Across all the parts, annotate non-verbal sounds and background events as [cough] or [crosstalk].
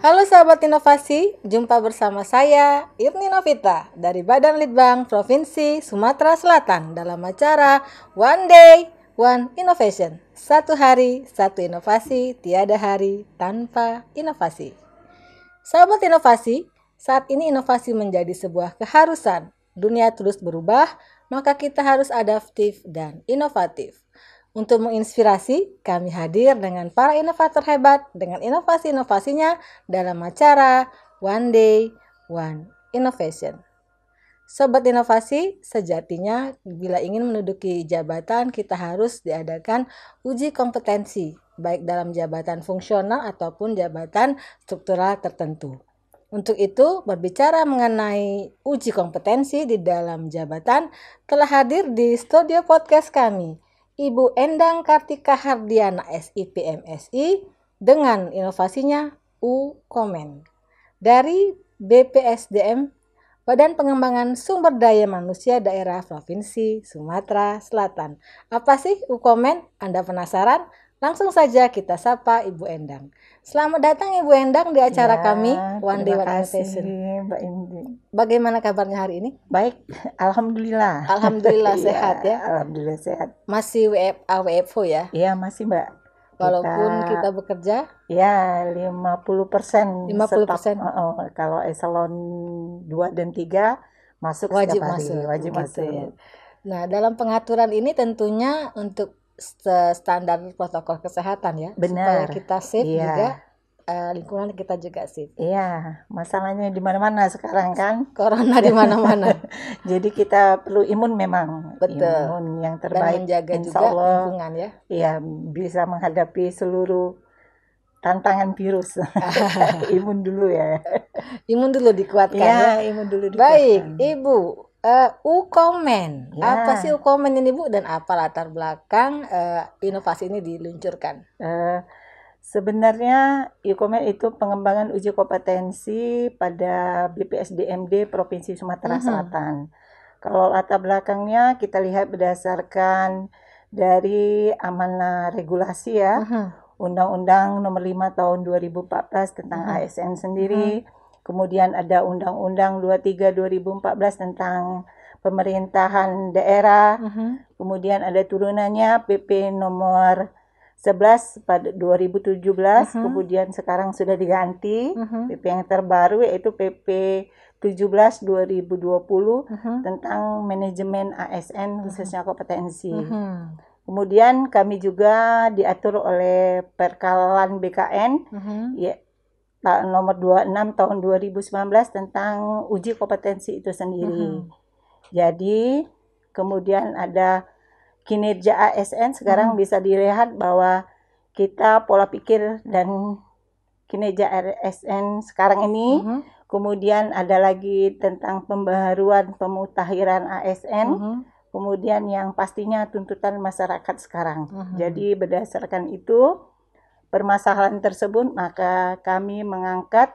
Halo sahabat inovasi, jumpa bersama saya Irni Novita dari Badan Litbang Provinsi Sumatera Selatan dalam acara One Day One Innovation. Satu hari, satu inovasi, tiada hari tanpa inovasi. Sahabat inovasi, saat ini inovasi menjadi sebuah keharusan. Dunia terus berubah, maka kita harus adaptif dan inovatif. Untuk menginspirasi, kami hadir dengan para inovator hebat dengan inovasi-inovasinya dalam acara One Day, One Innovation. Sobat inovasi, sejatinya bila ingin menduduki jabatan kita harus diadakan uji kompetensi, baik dalam jabatan fungsional ataupun jabatan struktural tertentu. Untuk itu, berbicara mengenai uji kompetensi di dalam jabatan telah hadir di studio podcast kami Ibu Endang Kartika Hardiana S.IP.M.Si, dengan inovasinya U-Komen. Dari BPSDM, Badan Pengembangan Sumber Daya Manusia Daerah Provinsi Sumatera Selatan. Apa sih U-Komen? Anda penasaran? Langsung saja kita sapa Ibu Endang. Selamat datang Ibu Endang di acara ya, kami One Day One Session. Mbak Indi. Bagaimana kabarnya hari ini? Baik, alhamdulillah. Alhamdulillah [laughs] iya, sehat ya, Alhamdulillah sehat. Masih WFA e WFO e ya? Iya, masih Mbak. Walaupun kita, kita bekerja? Ya, 50%. 50%. Persen. oh, oh, kalau eselon 2 dan 3 masuk wajib setiap hari. masuk. Wajib gitu masuk. Ya. Nah, dalam pengaturan ini tentunya untuk standar protokol kesehatan ya Benar. supaya kita sip iya. juga eh, lingkungan kita juga safe. Iya, masalahnya di mana-mana sekarang kan. Corona di mana-mana. [laughs] Jadi kita perlu imun memang. Betul. Imun yang terbaik. Dan menjaga Insya juga Allah, lingkungan ya. Iya, bisa menghadapi seluruh tantangan virus. [laughs] imun dulu ya. Imun dulu dikuatkan. Ya, ya. imun dulu dikuatkan. Baik, Ibu. Uh, Ukomen, ya. apa sih Ukomen ini Bu dan apa latar belakang uh, inovasi ini diluncurkan? Uh, sebenarnya Ukomen itu pengembangan uji kompetensi pada BPSDMD Provinsi Sumatera mm -hmm. Selatan. Kalau latar belakangnya kita lihat berdasarkan dari amanah regulasi ya, mm-hmm. Undang-Undang mm -hmm. Nomor 5 Tahun 2014 tentang mm -hmm. ASN sendiri. Mm -hmm Kemudian ada Undang-Undang 23 2014 tentang pemerintahan daerah. Uh mm-hmm. -huh. Kemudian ada turunannya PP nomor 11 pada 2017. Uh -huh. Kemudian sekarang sudah diganti uh mm-hmm. -huh. PP yang terbaru yaitu PP 17 2020 uh -huh. tentang manajemen ASN mm-hmm. khususnya kompetensi. Uh -huh. Kemudian kami juga diatur oleh Perkalan BKN uh -huh. ya nomor 26 tahun 2019 tentang uji kompetensi itu sendiri. Mm -hmm. Jadi kemudian ada kinerja ASN sekarang mm -hmm. bisa dilihat bahwa kita pola pikir dan kinerja ASN sekarang ini. Mm -hmm. Kemudian ada lagi tentang pembaharuan pemutahiran ASN. Mm -hmm. Kemudian yang pastinya tuntutan masyarakat sekarang. Mm -hmm. Jadi berdasarkan itu permasalahan tersebut, maka kami mengangkat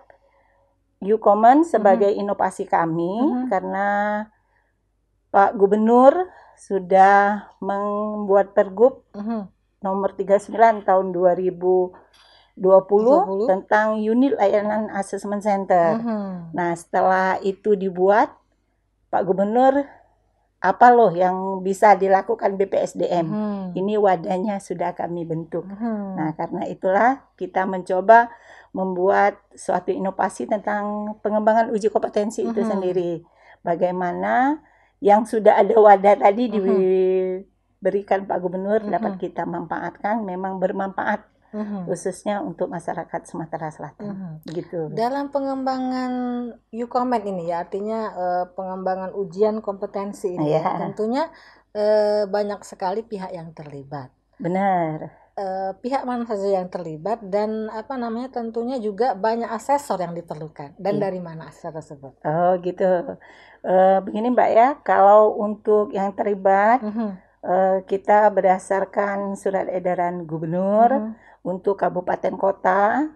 Ucommon sebagai mm -hmm. inovasi kami mm -hmm. karena Pak Gubernur sudah membuat Pergub mm -hmm. nomor 39 tahun 2020 20? tentang unit layanan assessment center. Mm -hmm. Nah, setelah itu dibuat Pak Gubernur apa loh yang bisa dilakukan BPSDM. Hmm. Ini wadahnya sudah kami bentuk. Hmm. Nah, karena itulah kita mencoba membuat suatu inovasi tentang pengembangan uji kompetensi hmm. itu sendiri. Bagaimana yang sudah ada wadah tadi hmm. diberikan Pak Gubernur hmm. dapat kita manfaatkan memang bermanfaat uh-huh. khususnya untuk masyarakat Sumatera Selatan. uh-huh. Gitu. Dalam pengembangan Ukomet ini ya, artinya uh, pengembangan ujian kompetensi ini yeah. Iya. tentunya uh, banyak sekali pihak yang terlibat. Benar uh, pihak mana saja yang terlibat dan apa namanya tentunya juga banyak asesor yang diperlukan dan iya. dari mana asesor tersebut? Oh gitu. uh, begini Mbak ya, kalau untuk yang terlibat uh-huh. kita berdasarkan surat edaran gubernur. Mm -hmm untuk kabupaten kota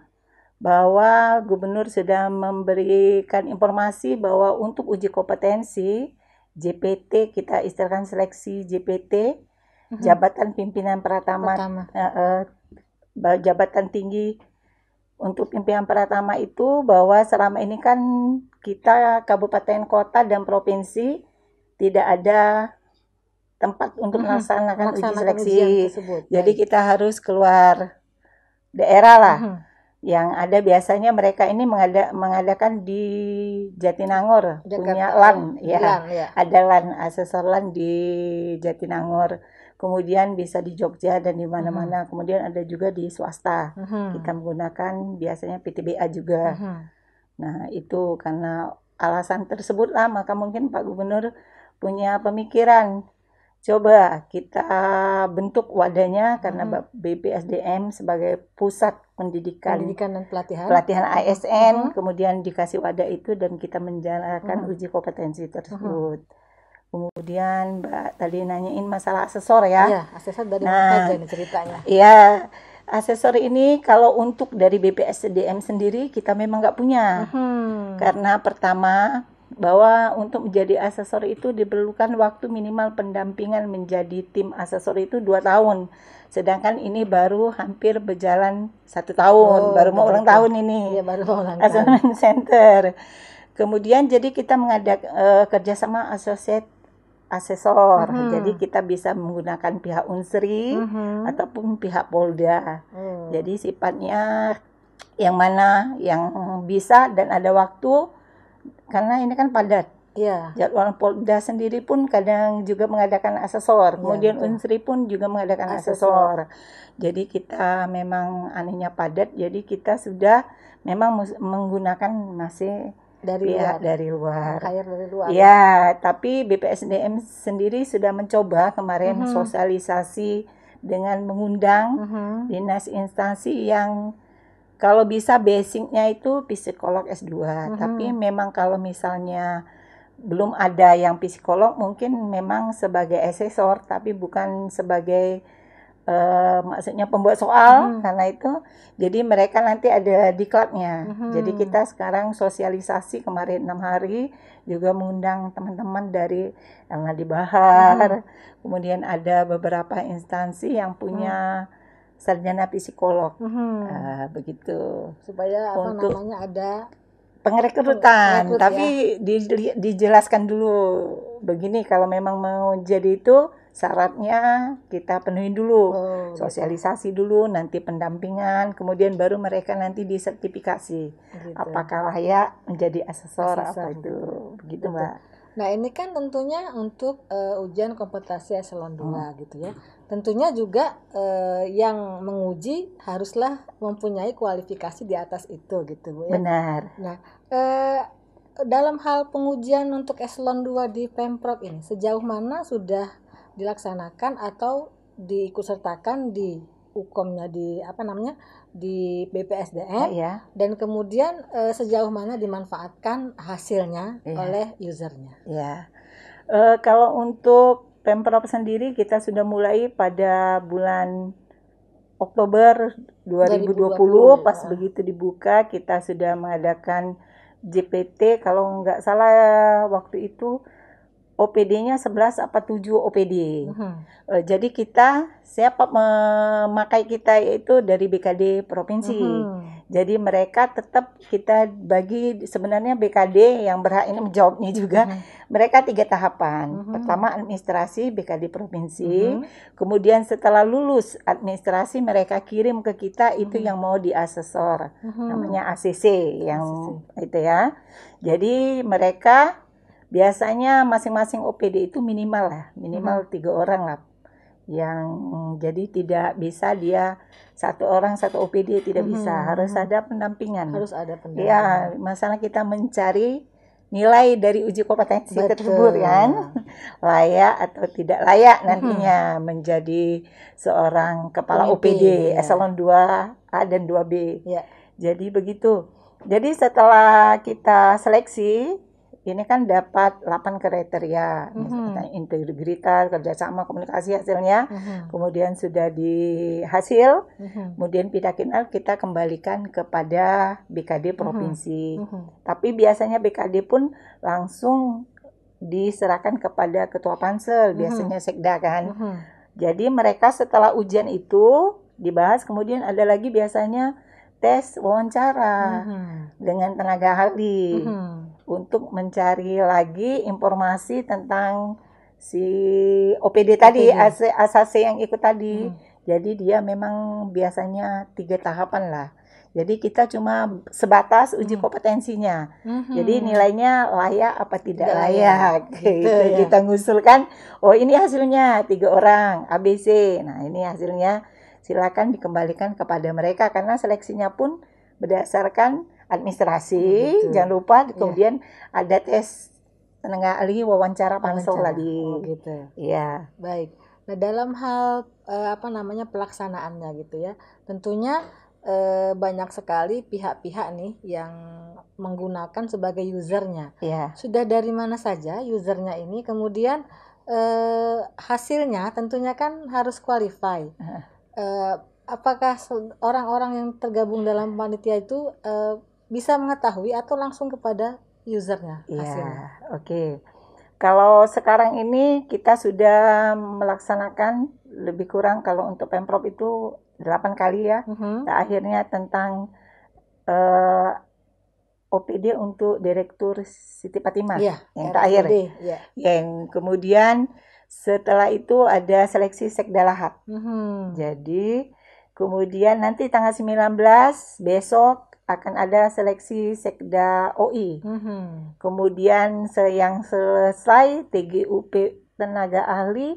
bahwa gubernur sudah memberikan informasi bahwa untuk uji kompetensi JPT kita istilahkan seleksi JPT mm-hmm. jabatan pimpinan Pertama. Uh, eh, uh, eh, jabatan tinggi untuk pimpinan pertama itu bahwa selama ini kan kita kabupaten kota dan provinsi tidak ada tempat untuk mhm. melaksanakan mm-hmm. uji seleksi. Jadi Baik. kita harus keluar daerah lah. Hmm. Yang ada biasanya mereka ini mengada, mengadakan di Jatinangor, Jakarta. punya LAN ya. ya. Ada LAN, asesor LAN di Jatinangor. Kemudian bisa di Jogja dan di mana-mana. Hmm. Kemudian ada juga di swasta. Hmm. Kita menggunakan biasanya PTBA juga. Hmm. Nah, itu karena alasan tersebut lah maka mungkin Pak Gubernur punya pemikiran Coba kita bentuk wadahnya karena hmm. BPSDM sebagai pusat pendidikan pendidikan dan pelatihan pelatihan ASN hmm. kemudian dikasih wadah itu dan kita menjalankan hmm. uji kompetensi tersebut. Hmm. Kemudian Mbak tadi nanyain masalah asesor ya. Iya, asesor dari nah, aja nih ceritanya. Iya, asesor ini kalau untuk dari BPSDM sendiri kita memang nggak punya. Hmm. Karena pertama bahwa untuk menjadi asesor itu diperlukan waktu minimal pendampingan menjadi tim asesor itu dua tahun. Sedangkan ini baru hampir berjalan satu tahun, oh, baru mau iya, ulang tahun ini. Ya, baru ulang Center. Kemudian jadi kita mengadak uh, kerjasama associate asesor. Hmm. Jadi kita bisa menggunakan pihak unsri hmm. ataupun pihak polda. Hmm. Jadi sifatnya yang mana yang bisa dan ada waktu karena ini kan padat. Ya. Jadwal Polda sendiri pun kadang juga mengadakan asesor. Iya, Kemudian ya, Unsri pun juga mengadakan asesor. asesor. Jadi kita memang anehnya padat. Jadi kita sudah memang menggunakan masih dari pihak luar. dari luar. Air dari luar. Ya, tapi BPSDM sendiri sudah mencoba kemarin mm -hmm. sosialisasi dengan mengundang mm -hmm. dinas instansi yang kalau bisa basicnya itu psikolog S2 mm-hmm. tapi memang kalau misalnya belum ada yang psikolog mungkin memang sebagai asesor tapi bukan sebagai uh, maksudnya pembuat soal mm-hmm. karena itu jadi mereka nanti ada diklatnya mm-hmm. jadi kita sekarang sosialisasi kemarin enam hari juga mengundang teman-teman dari di Bahar mm-hmm. kemudian ada beberapa instansi yang punya mm-hmm sarjana psikolog mm -hmm. uh, begitu supaya apa Untuk namanya ada pengrekrutan Rekrut, tapi ya? di, dijelaskan dulu begini kalau memang mau jadi itu syaratnya kita penuhi dulu oh, sosialisasi betul. dulu nanti pendampingan kemudian baru mereka nanti disertifikasi gitu. apakah layak menjadi asesor, asesor. apa itu begitu mbak Nah, ini kan tentunya untuk uh, ujian komputasi eselon 2 hmm. gitu ya. Tentunya juga uh, yang menguji haruslah mempunyai kualifikasi di atas itu gitu, Bu ya. Benar. Nah, uh, dalam hal pengujian untuk eselon 2 di Pemprov ini sejauh mana sudah dilaksanakan atau diikutsertakan di hukumnya di apa namanya? di BPSDM ya. dan kemudian e, sejauh mana dimanfaatkan hasilnya ya. oleh usernya. Ya, e, kalau untuk pemprov sendiri kita sudah mulai pada bulan Oktober 2020, 2020 pas ya. begitu dibuka kita sudah mengadakan JPT kalau nggak salah waktu itu OPD-nya 11 apa 7 OPD. Hmm. E, jadi kita siapa memakai kita itu dari BKD provinsi. Hmm. Jadi mereka tetap kita bagi sebenarnya BKD yang berhak ini menjawabnya juga. Hmm. Mereka tiga tahapan. Hmm. Pertama administrasi BKD provinsi. Hmm. Kemudian setelah lulus administrasi mereka kirim ke kita itu hmm. yang mau diasesor. Hmm. Namanya ACC yang ACC. itu ya. Jadi mereka Biasanya masing-masing OPD itu minimal lah, ya, minimal hmm. tiga orang lah yang jadi tidak bisa dia satu orang satu OPD tidak hmm. bisa hmm, hmm, harus hmm. ada pendampingan harus ada iya, pendampingan ya masalah kita mencari nilai dari uji kompetensi Betul. tersebut kan layak atau tidak layak nantinya hmm. menjadi seorang kepala Pemimpin, OPD ya. eselon 2A dan 2B ya. jadi begitu jadi setelah kita seleksi ini kan dapat 8 kriteria mm-hmm. integritas kerjasama komunikasi hasilnya mm-hmm. kemudian sudah dihasil mm-hmm. kemudian pidakinal kita kembalikan kepada BKD mm-hmm. provinsi mm-hmm. tapi biasanya BKD pun langsung diserahkan kepada ketua pansel mm-hmm. biasanya sekda kan mm-hmm. jadi mereka setelah ujian itu dibahas kemudian ada lagi biasanya tes wawancara mm-hmm. dengan tenaga ahli mm-hmm untuk mencari lagi informasi tentang si OPD tadi OPD. yang ikut tadi. Hmm. Jadi dia memang biasanya tiga tahapan lah. Jadi kita cuma sebatas uji hmm. kompetensinya. Hmm. Jadi nilainya layak apa tidak, tidak layak. layak. [laughs] Gitu, gitu, ya. Kita ngusulkan, oh ini hasilnya tiga orang ABC. Nah ini hasilnya silakan dikembalikan kepada mereka karena seleksinya pun berdasarkan administrasi, hmm, Betul. jangan lupa iya. kemudian ada tes tenaga ahli wawancara pansel lagi Oh, gitu. Iya. Baik. Nah, dalam hal eh, apa namanya pelaksanaannya gitu ya. Tentunya eh, banyak sekali pihak-pihak nih yang menggunakan sebagai usernya. Yeah. Sudah dari mana saja usernya ini, kemudian eh, hasilnya tentunya kan harus qualify. Uh. Eh, apakah orang-orang yang tergabung dalam panitia itu uh, bisa mengetahui atau langsung kepada usernya iya, hasilnya. Ya, Oke. Okay. Kalau sekarang ini kita sudah melaksanakan lebih kurang kalau untuk Pemprov itu delapan kali ya. Mm-hmm. Nah, akhirnya tentang uh, eh, OPD untuk Direktur Siti Fatimah ya, yang terakhir. Ya. Yang kemudian setelah itu ada seleksi Sekda Lahat. Mm-hmm. Jadi kemudian nanti tanggal 19 besok akan ada seleksi sekda OI. Mm-hmm. Kemudian yang selesai TGUP tenaga ahli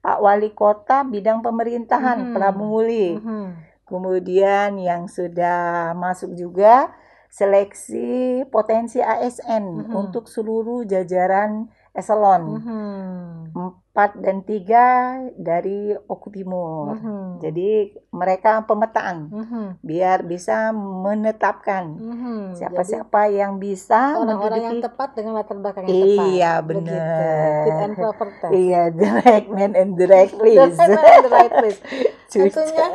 Pak Wali Kota bidang pemerintahan mm-hmm. Pramuli. Mm-hmm. Kemudian yang sudah masuk juga seleksi potensi ASN mm-hmm. untuk seluruh jajaran eselon. Mhm. Empat mm-hmm. dan tiga dari Oku Timur. Mm-hmm. Jadi mereka pemetaan mm-hmm. biar bisa menetapkan siapa mhm. siapa-siapa -hmm. yang bisa orang-orang yang tepat dengan latar belakang yang iya, tepat. Iya benar. Iya, direct man and direct [laughs] list direct man and [laughs] tentunya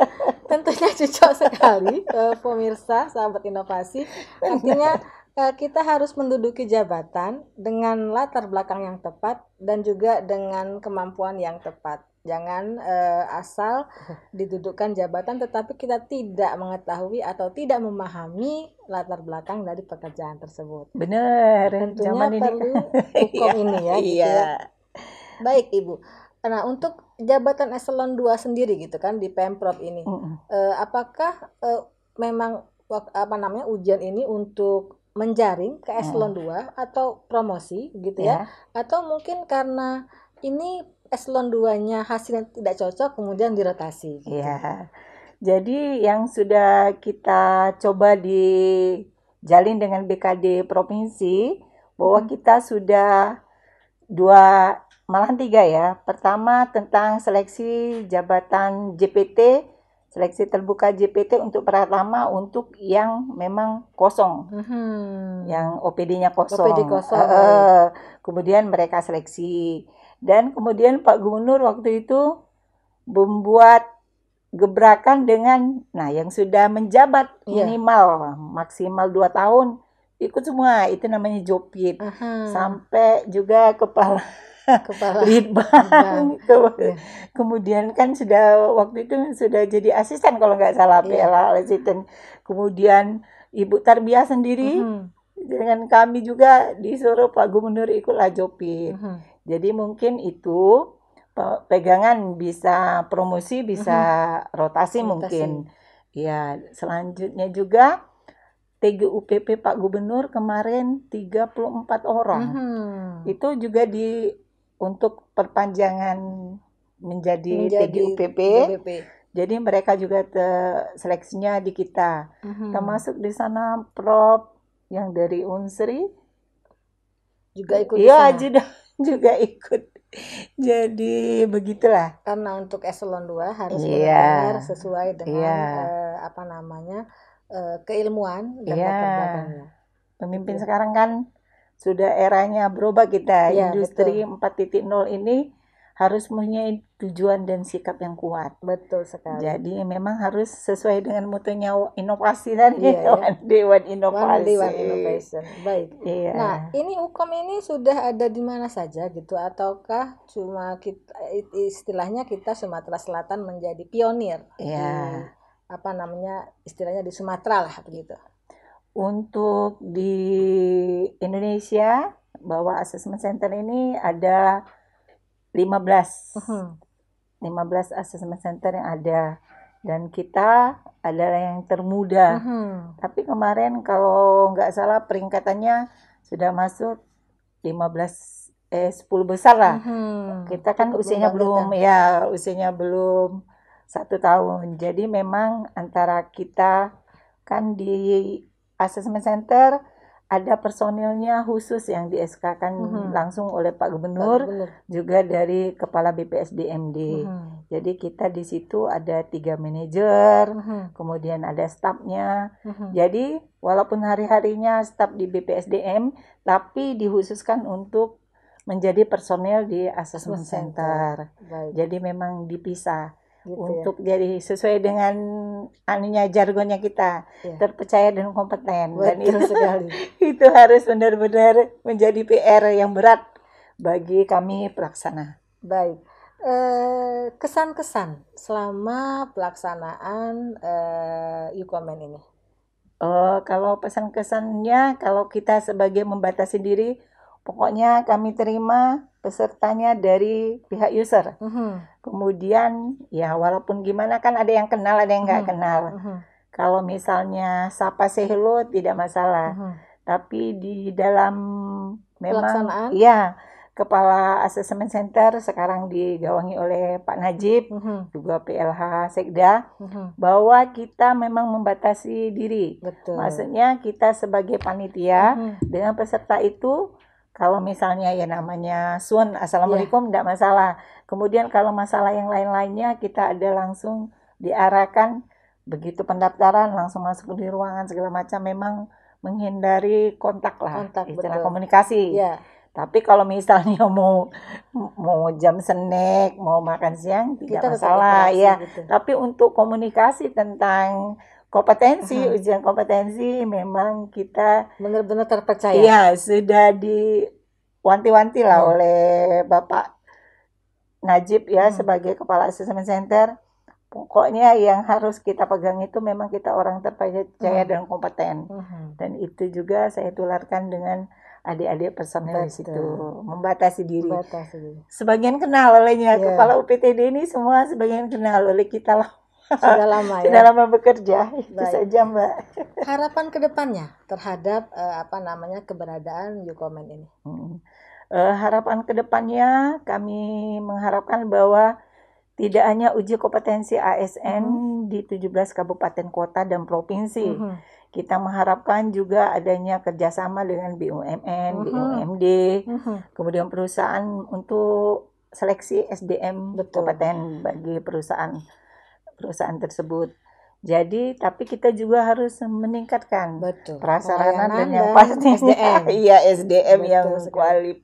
tentunya cocok sekali eh, pemirsa sahabat inovasi. Artinya [laughs] Eh, kita harus menduduki jabatan dengan latar belakang yang tepat dan juga dengan kemampuan yang tepat. Jangan uh, asal [laughs] didudukkan jabatan tetapi kita tidak mengetahui atau tidak memahami latar belakang dari pekerjaan tersebut. Benar. Tentunya Zaman perlu ini. [laughs] hukum iya, ini ya. Gitu iya. Ya. Baik, Ibu. Nah, untuk jabatan eselon 2 sendiri gitu kan di Pemprov ini. Mm -hmm. Uh, apakah uh, memang apa namanya ujian ini untuk menjaring ke eselon hmm. 2 atau promosi gitu yeah. ya iya. atau mungkin karena ini eselon 2-nya hasilnya tidak cocok kemudian dirotasi gitu. Yeah. Jadi yang sudah kita coba dijalin dengan BKD provinsi bahwa hmm. kita sudah dua malahan tiga ya. Pertama tentang seleksi jabatan JPT seleksi terbuka JPT untuk pertama untuk yang memang kosong, hmm. yang OPD-nya kosong. OPD kosong. Uh, kemudian mereka seleksi dan kemudian Pak Gubernur waktu itu membuat gebrakan dengan nah yang sudah menjabat iya. minimal yeah. maksimal dua tahun ikut semua itu namanya jopit uh mm-hmm. -huh. sampai juga kepala kepala litbang ya. kemudian kan sudah waktu itu sudah jadi asisten kalau nggak salah ya. PLA asisten kemudian ibu tarbiyah sendiri mm-hmm. dengan kami juga disuruh Pak Gubernur ikutlah lajopi mm-hmm. jadi mungkin itu pegangan bisa promosi bisa mm-hmm. rotasi, rotasi mungkin ya selanjutnya juga TGUPP Pak Gubernur kemarin 34 orang. Mm -hmm. Itu juga di untuk perpanjangan menjadi, menjadi TGUPP. TGUPP. Jadi mereka juga seleksinya di kita. Mm-hmm. Termasuk di sana prop yang dari Unsri juga ikut. Iya, juga [laughs] juga ikut. Jadi begitulah. Karena untuk eselon 2 harus yeah. benar sesuai dengan yeah. Iya. uh, apa namanya? Uh, keilmuan dan yeah. Iya. Pemimpin Pemimpin gitu. sekarang kan sudah eranya berubah kita ya, industri betul. 4.0 ini harus punya tujuan dan sikap yang kuat. Betul sekali. Jadi memang harus sesuai dengan mutunya inovasi dan Iya, Dewan ya. day dewan inovasi. One Baik. Iya. Nah, ini UKOM ini sudah ada di mana saja gitu ataukah cuma kita istilahnya kita Sumatera Selatan menjadi pionir. Iya. Di, apa namanya istilahnya di Sumatera lah begitu untuk di Indonesia bahwa assessment center ini ada 15 uh-huh. 15 assessment center yang ada dan kita adalah yang termuda. uh Tapi kemarin kalau nggak salah peringkatannya sudah masuk 15 eh 10 besar lah. uh Kita kan Cukup usianya belum, belum ya usianya belum satu tahun. Jadi memang antara kita kan di assessment center ada personilnya khusus yang di SK kan mm-hmm. langsung oleh Pak Gubernur, Pak Gubernur juga dari kepala BPSDMD. Mm-hmm. Jadi kita di situ ada tiga manajer, mm-hmm. kemudian ada stafnya. Mm-hmm. Jadi walaupun hari-harinya staf di BPSDM tapi dihususkan untuk menjadi personil di assessment center. center. Jadi memang dipisah gitu ya. untuk ya. jadi sesuai dengan anunya jargonnya kita ya. terpercaya dan kompeten Betul dan itu sekali [laughs] itu harus benar-benar menjadi PR yang berat bagi kami pelaksana baik eh, kesan-kesan selama pelaksanaan eh, e-commerce ini oh kalau pesan kesannya kalau kita sebagai membatasi diri Pokoknya kami terima pesertanya dari pihak user. Mm -hmm. Kemudian ya walaupun gimana kan ada yang kenal, ada yang nggak mm -hmm. kenal. Mm -hmm. Kalau misalnya sapa say hello tidak masalah. Mm -hmm. Tapi di dalam memang ya kepala assessment center sekarang digawangi oleh Pak Najib mm -hmm. juga PLH Sekda mm -hmm. bahwa kita memang membatasi diri. Betul. Maksudnya kita sebagai panitia mm -hmm. dengan peserta itu kalau misalnya ya namanya Sun, Assalamualaikum, tidak iya. yeah. masalah. Kemudian kalau masalah yang lain-lainnya kita ada langsung diarahkan begitu pendaftaran langsung masuk di ruangan segala macam memang menghindari kontak lah kontak, istilah betul. komunikasi. Yeah. Tapi kalau misalnya [laughs] mau mau jam snack, mau makan siang tidak Kita masalah ya. Gitu. Tapi untuk komunikasi tentang kompetensi, uh mm-hmm. -huh. ujian kompetensi memang kita benar-benar terpercaya. Iya, sudah di wanti-wanti lah hmm. oleh Bapak Najib ya hmm. sebagai Kepala Assessment Center. Pokoknya yang harus kita pegang itu memang kita orang terpercaya hmm. dan kompeten. Hmm. Dan itu juga saya tularkan dengan adik-adik peserta di situ membatasi diri. membatasi Sebagian kenal olehnya yeah. kepala UPTD ini semua sebagian kenal oleh kita lah. Sudah lama [laughs] ya. Sudah lama bekerja. Baik. Itu saja Mbak. Harapan kedepannya terhadap uh, apa namanya keberadaan Yukomen ini. Hmm uh, harapan kedepannya kami mengharapkan bahwa tidak hanya uji kompetensi ASN mm -hmm. di 17 kabupaten kota dan provinsi. Mm -hmm. Kita mengharapkan juga adanya kerjasama dengan BUMN, mm -hmm. BUMD, mm -hmm. kemudian perusahaan untuk seleksi SDM Betul. kompeten bagi perusahaan perusahaan tersebut. Jadi, tapi kita juga harus meningkatkan Betul. prasarana dan yang pasti SDM. [laughs] iya SDM yang sekali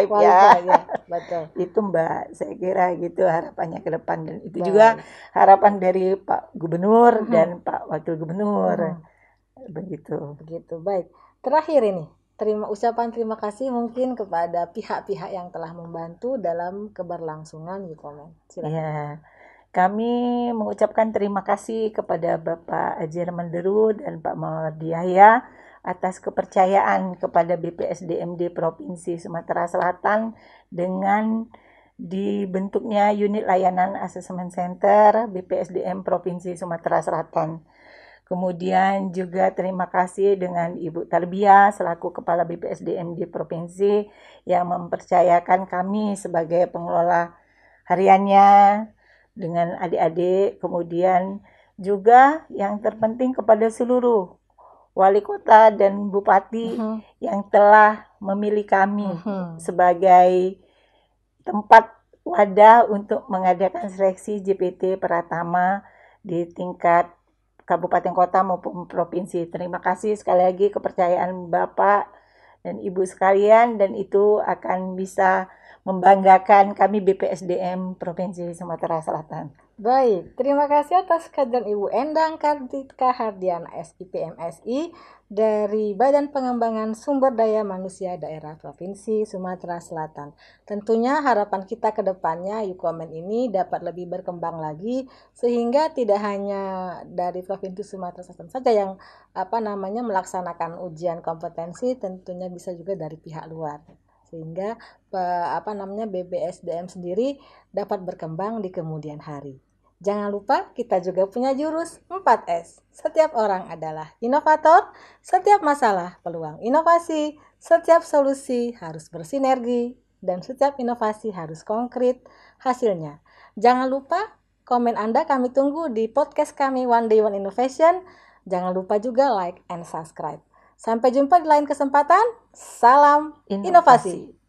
wifi ya. ya betul [laughs] itu mbak saya kira gitu harapannya ke depan dan itu Baik. juga harapan dari pak gubernur hmm. dan pak wakil gubernur hmm. begitu begitu baik terakhir ini terima ucapan terima kasih mungkin kepada pihak-pihak yang telah membantu dalam keberlangsungan Yukomen. Silakan. Ya. Kami mengucapkan terima kasih kepada Bapak Ajar Menderu dan Pak Mawar atas kepercayaan kepada BPSDMD Provinsi Sumatera Selatan dengan dibentuknya unit layanan assessment center BPSDM Provinsi Sumatera Selatan. Kemudian juga terima kasih dengan Ibu Tarbia selaku Kepala BPSDM di Provinsi yang mempercayakan kami sebagai pengelola hariannya dengan adik-adik. Kemudian juga yang terpenting kepada seluruh wali kota dan bupati uh mm-hmm. -huh. yang telah memilih kami uh mm-hmm. -huh. sebagai tempat wadah untuk mengadakan seleksi JPT Pratama di tingkat kabupaten kota maupun provinsi. Terima kasih sekali lagi kepercayaan Bapak dan Ibu sekalian dan itu akan bisa membanggakan kami BPSDM Provinsi Sumatera Selatan. Baik, terima kasih atas kehadiran Ibu Endang Kartika Hardiana SIPMSI dari Badan Pengembangan Sumber Daya Manusia Daerah Provinsi Sumatera Selatan. Tentunya harapan kita ke depannya Yukomen ini dapat lebih berkembang lagi sehingga tidak hanya dari Provinsi Sumatera Selatan saja yang apa namanya melaksanakan ujian kompetensi, tentunya bisa juga dari pihak luar sehingga apa namanya BBSDM sendiri dapat berkembang di kemudian hari. Jangan lupa kita juga punya jurus 4S. Setiap orang adalah inovator, setiap masalah peluang inovasi, setiap solusi harus bersinergi, dan setiap inovasi harus konkret hasilnya. Jangan lupa komen Anda kami tunggu di podcast kami One Day One Innovation. Jangan lupa juga like and subscribe. Sampai jumpa di lain kesempatan. Salam inovasi. inovasi.